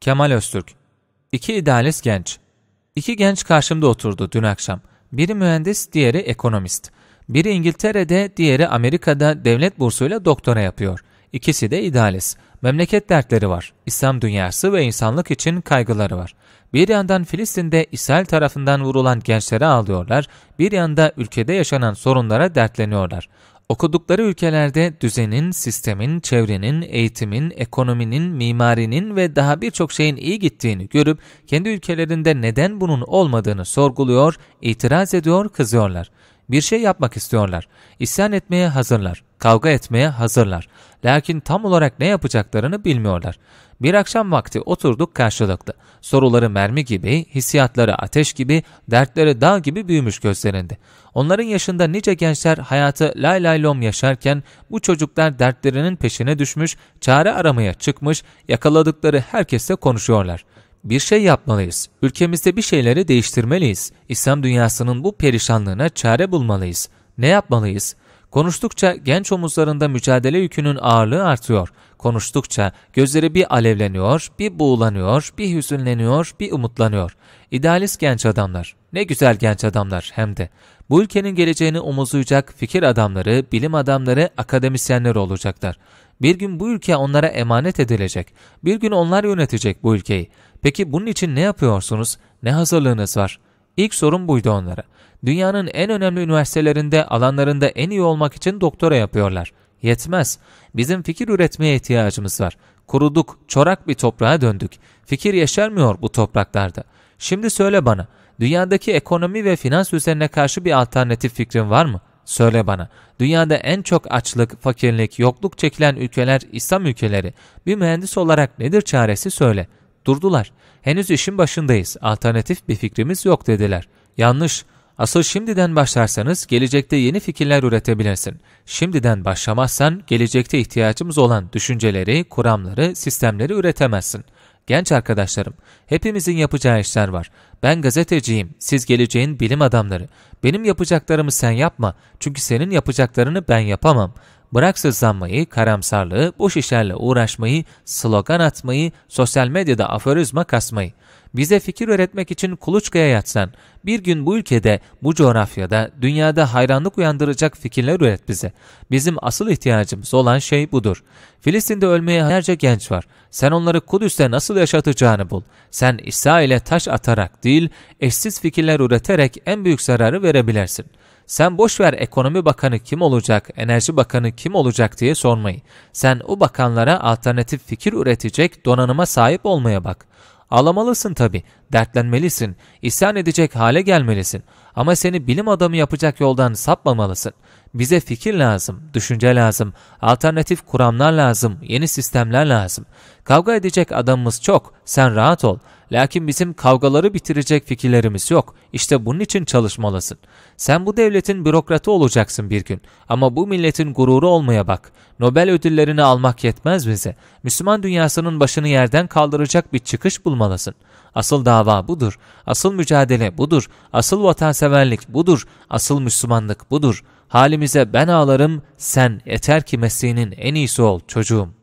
Kemal Öztürk İki idealist genç İki genç karşımda oturdu dün akşam. Biri mühendis, diğeri ekonomist. Biri İngiltere'de, diğeri Amerika'da devlet bursuyla doktora yapıyor. İkisi de idealist. Memleket dertleri var. İslam dünyası ve insanlık için kaygıları var. Bir yandan Filistin'de İsrail tarafından vurulan gençlere ağlıyorlar, bir yanda ülkede yaşanan sorunlara dertleniyorlar. Okudukları ülkelerde düzenin, sistemin, çevrenin, eğitimin, ekonominin, mimarinin ve daha birçok şeyin iyi gittiğini görüp kendi ülkelerinde neden bunun olmadığını sorguluyor, itiraz ediyor, kızıyorlar. Bir şey yapmak istiyorlar. İsyan etmeye hazırlar. Kavga etmeye hazırlar. Lakin tam olarak ne yapacaklarını bilmiyorlar. Bir akşam vakti oturduk karşılıklı. Soruları mermi gibi, hissiyatları ateş gibi, dertleri dağ gibi büyümüş gözlerinde. Onların yaşında nice gençler hayatı lay lay lom yaşarken bu çocuklar dertlerinin peşine düşmüş, çare aramaya çıkmış, yakaladıkları herkese konuşuyorlar. Bir şey yapmalıyız. Ülkemizde bir şeyleri değiştirmeliyiz. İslam dünyasının bu perişanlığına çare bulmalıyız. Ne yapmalıyız? Konuştukça genç omuzlarında mücadele yükünün ağırlığı artıyor. Konuştukça gözleri bir alevleniyor, bir buğulanıyor, bir hüzünleniyor, bir umutlanıyor. İdealist genç adamlar. Ne güzel genç adamlar hem de. Bu ülkenin geleceğini omuzlayacak fikir adamları, bilim adamları, akademisyenler olacaklar. Bir gün bu ülke onlara emanet edilecek. Bir gün onlar yönetecek bu ülkeyi. Peki bunun için ne yapıyorsunuz? Ne hazırlığınız var?'' İlk sorun buydu onlara. Dünyanın en önemli üniversitelerinde alanlarında en iyi olmak için doktora yapıyorlar. Yetmez. Bizim fikir üretmeye ihtiyacımız var. Kuruduk, çorak bir toprağa döndük. Fikir yeşermiyor bu topraklarda. Şimdi söyle bana, dünyadaki ekonomi ve finans üzerine karşı bir alternatif fikrin var mı? Söyle bana, dünyada en çok açlık, fakirlik, yokluk çekilen ülkeler İslam ülkeleri. Bir mühendis olarak nedir çaresi söyle.'' Durdular. Henüz işin başındayız. Alternatif bir fikrimiz yok dediler. Yanlış. Asıl şimdiden başlarsanız gelecekte yeni fikirler üretebilirsin. Şimdiden başlamazsan gelecekte ihtiyacımız olan düşünceleri, kuramları, sistemleri üretemezsin. Genç arkadaşlarım, hepimizin yapacağı işler var. Ben gazeteciyim, siz geleceğin bilim adamları. Benim yapacaklarımı sen yapma, çünkü senin yapacaklarını ben yapamam. Bırak sızlanmayı, karamsarlığı, boş işlerle uğraşmayı, slogan atmayı, sosyal medyada aforizma kasmayı. Bize fikir öğretmek için kuluçkaya yatsan, bir gün bu ülkede, bu coğrafyada, dünyada hayranlık uyandıracak fikirler üret bize. Bizim asıl ihtiyacımız olan şey budur. Filistin'de ölmeye herce genç var. Sen onları Kudüs'te nasıl yaşatacağını bul. Sen İsrail'e taş atarak değil, değil, eşsiz fikirler üreterek en büyük zararı verebilirsin. Sen boş ver ekonomi bakanı kim olacak, enerji bakanı kim olacak diye sormayı. Sen o bakanlara alternatif fikir üretecek donanıma sahip olmaya bak. Ağlamalısın tabi, dertlenmelisin, isyan edecek hale gelmelisin. Ama seni bilim adamı yapacak yoldan sapmamalısın. Bize fikir lazım, düşünce lazım, alternatif kuramlar lazım, yeni sistemler lazım. Kavga edecek adamımız çok, sen rahat ol. Lakin bizim kavgaları bitirecek fikirlerimiz yok. İşte bunun için çalışmalısın. Sen bu devletin bürokratı olacaksın bir gün. Ama bu milletin gururu olmaya bak. Nobel ödüllerini almak yetmez bize. Müslüman dünyasının başını yerden kaldıracak bir çıkış bulmalısın.'' Asıl dava budur. Asıl mücadele budur. Asıl vatanseverlik budur. Asıl Müslümanlık budur. Halimize ben ağlarım, sen yeter ki mesleğinin en iyisi ol çocuğum.